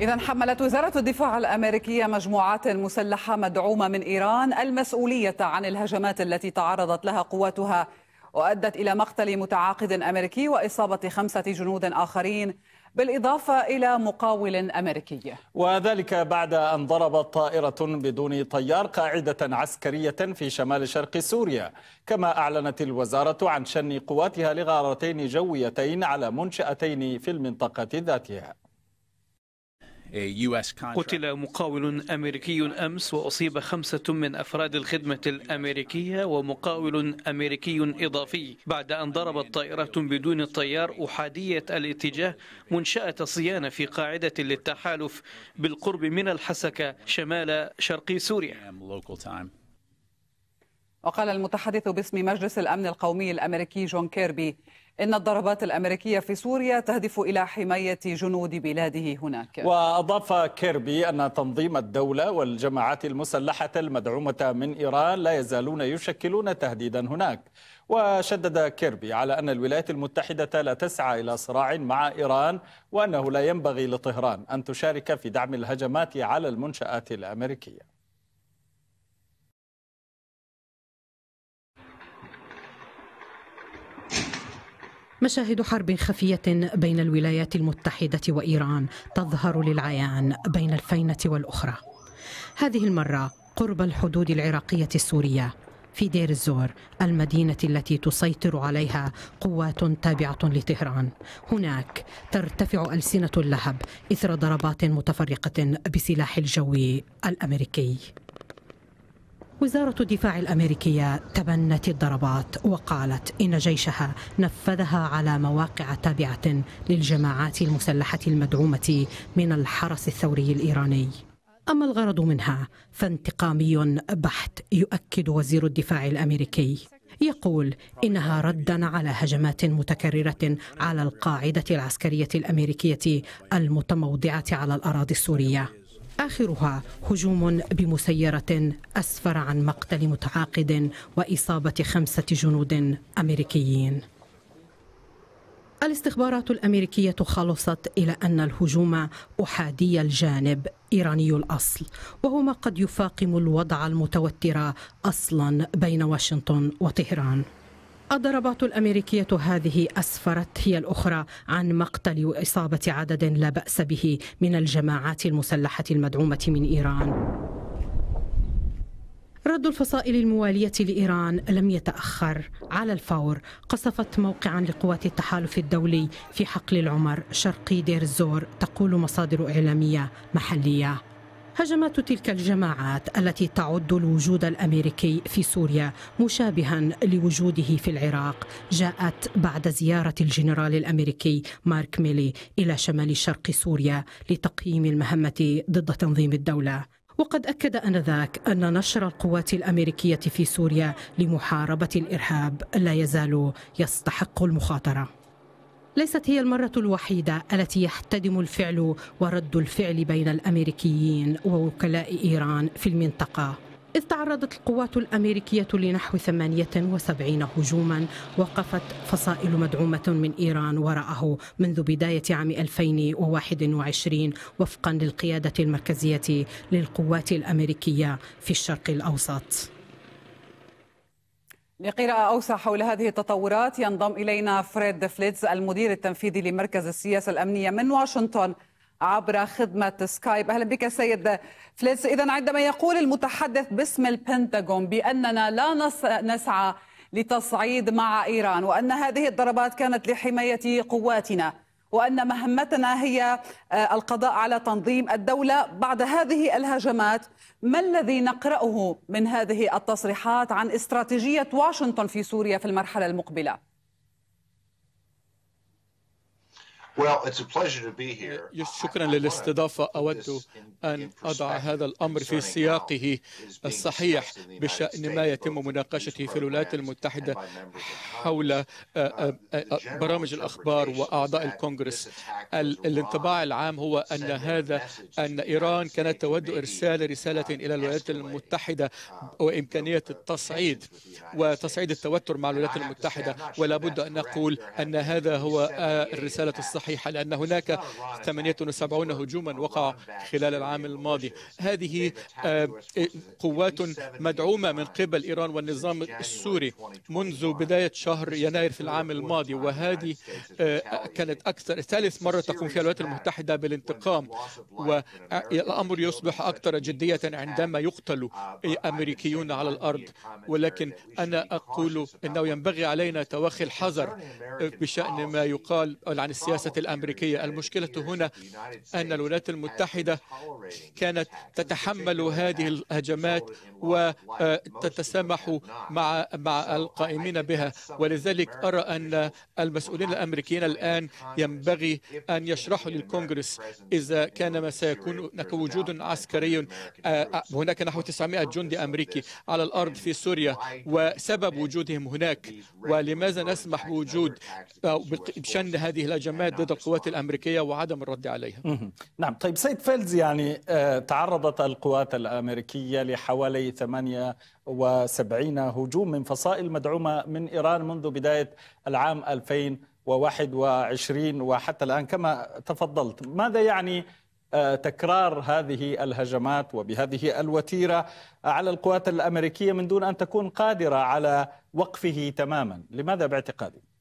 إذا حملت وزارة الدفاع الأمريكية مجموعات مسلحة مدعومة من إيران المسؤولية عن الهجمات التي تعرضت لها قواتها وأدت إلى مقتل متعاقد أمريكي وإصابة خمسة جنود آخرين بالإضافة إلى مقاول أمريكي وذلك بعد أن ضربت طائرة بدون طيار قاعدة عسكرية في شمال شرق سوريا كما أعلنت الوزارة عن شن قواتها لغارتين جويتين على منشأتين في المنطقة ذاتها قتل مقاول أمريكي أمس وأصيب خمسة من أفراد الخدمة الأمريكية ومقاول أمريكي إضافي بعد أن ضربت طائرة بدون الطيار أحادية الاتجاه منشأة صيانة في قاعدة للتحالف بالقرب من الحسكة شمال شرق سوريا وقال المتحدث باسم مجلس الأمن القومي الأمريكي جون كيربي إن الضربات الأمريكية في سوريا تهدف إلى حماية جنود بلاده هناك وأضاف كيربي أن تنظيم الدولة والجماعات المسلحة المدعومة من إيران لا يزالون يشكلون تهديدا هناك وشدد كيربي على أن الولايات المتحدة لا تسعى إلى صراع مع إيران وأنه لا ينبغي لطهران أن تشارك في دعم الهجمات على المنشآت الأمريكية مشاهد حرب خفية بين الولايات المتحدة وإيران تظهر للعيان بين الفينة والأخرى هذه المرة قرب الحدود العراقية السورية في دير الزور المدينة التي تسيطر عليها قوات تابعة لطهران هناك ترتفع ألسنة اللهب إثر ضربات متفرقة بسلاح الجوي الأمريكي وزارة الدفاع الأمريكية تبنت الضربات وقالت إن جيشها نفذها على مواقع تابعة للجماعات المسلحة المدعومة من الحرس الثوري الإيراني أما الغرض منها فانتقامي بحت يؤكد وزير الدفاع الأمريكي يقول إنها ردا على هجمات متكررة على القاعدة العسكرية الأمريكية المتموضعة على الأراضي السورية آخرها هجوم بمسيرة أسفر عن مقتل متعاقد وإصابة خمسة جنود أمريكيين الاستخبارات الامريكيه خلصت الى ان الهجوم احادي الجانب ايراني الاصل وهو ما قد يفاقم الوضع المتوتر اصلا بين واشنطن وطهران الضربات الأمريكية هذه أسفرت هي الأخرى عن مقتل وإصابة عدد لا بأس به من الجماعات المسلحة المدعومة من إيران رد الفصائل الموالية لإيران لم يتأخر على الفور قصفت موقعا لقوات التحالف الدولي في حقل العمر شرقي دير الزور تقول مصادر إعلامية محلية هجمات تلك الجماعات التي تعد الوجود الامريكي في سوريا مشابها لوجوده في العراق جاءت بعد زياره الجنرال الامريكي مارك ميلي الى شمال شرق سوريا لتقييم المهمه ضد تنظيم الدوله وقد أكد آنذاك أن نشر القوات الأمريكية في سوريا لمحاربة الإرهاب لا يزال يستحق المخاطرة ليست هي المرة الوحيدة التي يحتدم الفعل ورد الفعل بين الأمريكيين ووكلاء إيران في المنطقة إذ تعرضت القوات الأمريكية لنحو 78 هجوما وقفت فصائل مدعومة من إيران وراءه منذ بداية عام 2021 وفقا للقيادة المركزية للقوات الأمريكية في الشرق الأوسط لقراءة أوسع حول هذه التطورات ينضم إلينا فريد فليتز المدير التنفيذي لمركز السياسة الأمنية من واشنطن عبر خدمة سكايب أهلا بك سيد فليتز إذا عندما يقول المتحدث باسم البنتاغون بأننا لا نسعى لتصعيد مع إيران وأن هذه الضربات كانت لحماية قواتنا وأن مهمتنا هي آه، القضاء على تنظيم الدولة بعد هذه الهجمات ما الذي نقرأه من هذه التصريحات عن استراتيجية واشنطن في سوريا في المرحلة المقبلة؟ شكرا للاستضافة أود أن أضع هذا الأمر في سياقه الصحيح بشأن ما يتم مناقشته في الولايات المتحدة حول آه، آه، uh, آه، برامج الأخبار وأعضاء الكونغرس الانطباع العام هو أن هذا أن إيران كانت تود إرسال رسالة uh, إلى الولايات المتحدة uh, وإمكانية التصعيد وتصعيد التوتر مع الولايات المتحدة ولا بد أن نقول أن هذا هو الرسالة الصحيحة صحيحة لأن هناك 78 هجوما وقع خلال العام الماضي هذه آه، قوات مدعومة من قبل إيران والنظام السوري منذ بداية شهر يناير في العام الماضي وهذه آه، كانت أكثر ثالث مرة تقوم فيها الولايات المتحدة بالانتقام والأمر يصبح أكثر جدية عندما يقتل أمريكيون على الأرض ولكن أنا أقول أنه ينبغي علينا توخي الحذر آه، بشأن ما يقال عن السياسة الأمريكية المشكلة هنا أن الولايات المتحدة كانت تتحمل هذه الهجمات وتتسامح مع مع القائمين بها ولذلك أرى أن المسؤولين الأمريكيين الآن ينبغي أن يشرحوا للكونغرس إذا كان ما سيكون هناك وجود عسكري هناك نحو 900 جندي أمريكي على الأرض في سوريا وسبب وجودهم هناك ولماذا نسمح بوجود بشن هذه الهجمات ضد القوات الامريكيه وعدم الرد عليها. نعم طيب سيد فيلز يعني آه، تعرضت القوات الامريكيه لحوالي 78 هجوم من فصائل مدعومه من ايران منذ بدايه العام 2021 وحتى الان كما تفضلت، ماذا يعني آه، تكرار هذه الهجمات وبهذه الوتيره على القوات الامريكيه من دون ان تكون قادره على وقفه تماما، لماذا باعتقادك؟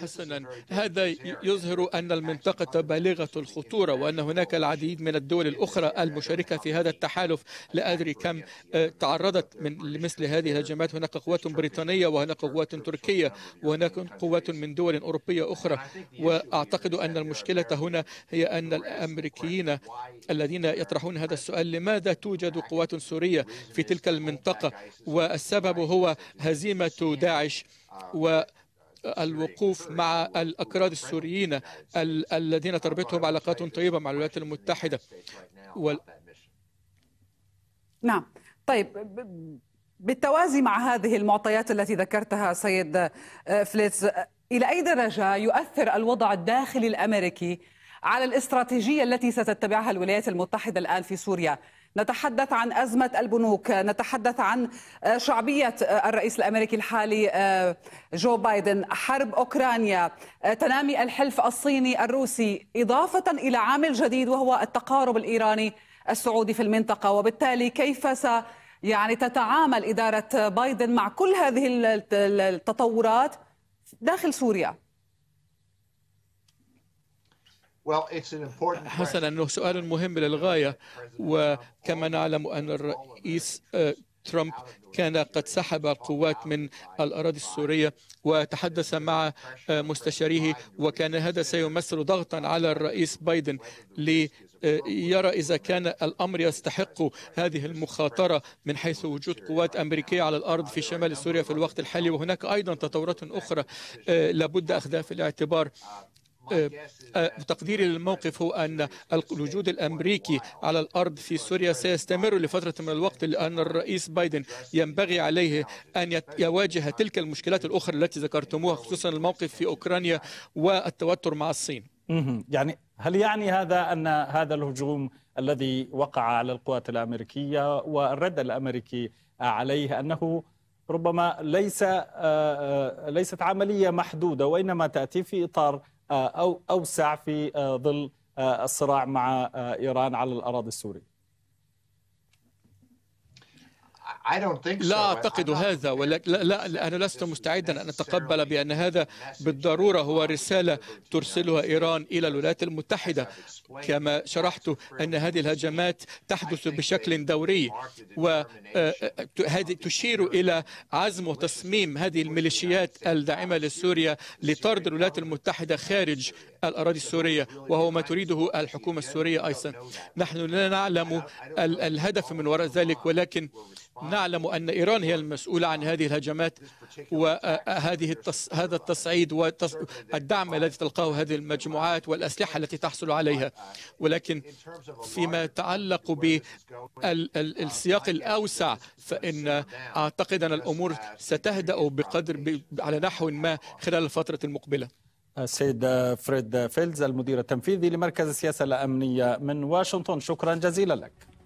حسنا هذا يظهر أن المنطقة بالغة الخطورة وأن هناك العديد من الدول الأخرى المشاركة في هذا التحالف لا أدري كم آه، تعرضت من لمثل هذه الهجمات هناك قوات بريطانية وهناك قوات تركية وهناك قوات من دول أوروبية أخرى وأعتقد أن المشكلة هنا هي أن الأمريكيين الذين يطرحون هذا السؤال لماذا توجد قوات سورية في تلك المنطقة والسبب هو هزيمة داعش و الوقوف مع الأكراد السوريين الذين تربطهم علاقات طيبة مع الولايات المتحدة وال... نعم طيب بالتوازي مع هذه المعطيات التي ذكرتها سيد آه، فليتس إلى أي درجة يؤثر الوضع الداخلي الأمريكي على الاستراتيجية التي ستتبعها الولايات المتحدة الآن في سوريا نتحدث عن أزمة البنوك نتحدث عن آه، شعبية آه، الرئيس الأمريكي الحالي آه، جو بايدن حرب أوكرانيا تنامي الحلف الصيني الروسي إضافة إلى عامل جديد وهو التقارب الإيراني السعودي في المنطقة وبالتالي كيف س يعني تتعامل إدارة بايدن مع كل هذه التطورات داخل سوريا حسنا سؤال مهم للغاية وكما نعلم أن الرئيس آه، ترامب كان قد سحب القوات من الأراضي السورية وتحدث مع آه، مستشاريه وكان هذا سيمثل ضغطا على الرئيس بايدن ليرى آه، إذا كان الأمر يستحق هذه المخاطرة من حيث وجود قوات أمريكية على الأرض في شمال سوريا في الوقت الحالي وهناك أيضا تطورات أخرى لابد أخذها في الاعتبار Uh, uh, تقديري للموقف هو أن الوجود الأمريكي على الأرض في سوريا سيستمر لفترة من الوقت لأن الرئيس بايدن ينبغي عليه أن يواجه تلك المشكلات الأخرى التي ذكرتموها خصوصا الموقف في أوكرانيا والتوتر مع الصين يعني هل يعني هذا أن هذا الهجوم الذي وقع على القوات الأمريكية والرد الأمريكي عليه أنه ربما ليس آه، آه، ليست عملية محدودة وإنما تأتي في إطار آه، أو أوسع في آه، ظل آه، الصراع مع إيران على الأراضي السورية لا أعتقد هذا ولكن لا, لا أنا لست مستعدا أن أتقبل بأن هذا بالضرورة هو رسالة ترسلها إيران إلى الولايات المتحدة كما شرحت أن هذه الهجمات تحدث بشكل دوري وهذه آه، آه، تشير إلى عزم وتصميم هذه الميليشيات الداعمة لسوريا لطرد الولايات المتحدة خارج الأراضي السورية وهو ما تريده الحكومة السورية أيضا نحن لا نعلم الهدف من وراء ذلك ولكن نعلم أن إيران هي المسؤولة عن هذه الهجمات وهذه آه، التص... هذا التصعيد والدعم والتص... الذي تلقاه هذه المجموعات والأسلحة التي تحصل عليها ولكن فيما يتعلق بالسياق الأوسع فإن أعتقد أن الأمور ستهدأ بقدر ب... على نحو ما خلال الفترة المقبلة السيد فريد فيلز المدير التنفيذي لمركز السياسة الأمنية من واشنطن شكرا جزيلا لك